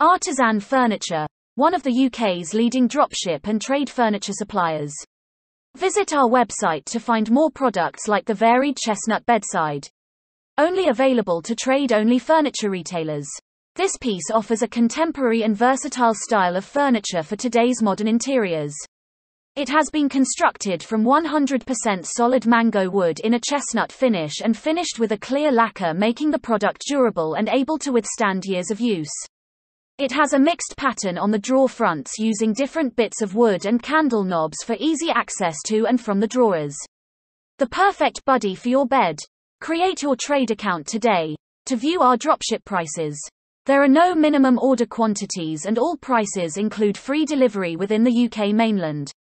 Artisan Furniture, one of the UK's leading dropship and trade furniture suppliers. Visit our website to find more products like the varied chestnut bedside. Only available to trade only furniture retailers. This piece offers a contemporary and versatile style of furniture for today's modern interiors. It has been constructed from 100% solid mango wood in a chestnut finish and finished with a clear lacquer making the product durable and able to withstand years of use. It has a mixed pattern on the drawer fronts using different bits of wood and candle knobs for easy access to and from the drawers. The perfect buddy for your bed. Create your trade account today to view our dropship prices. There are no minimum order quantities and all prices include free delivery within the UK mainland.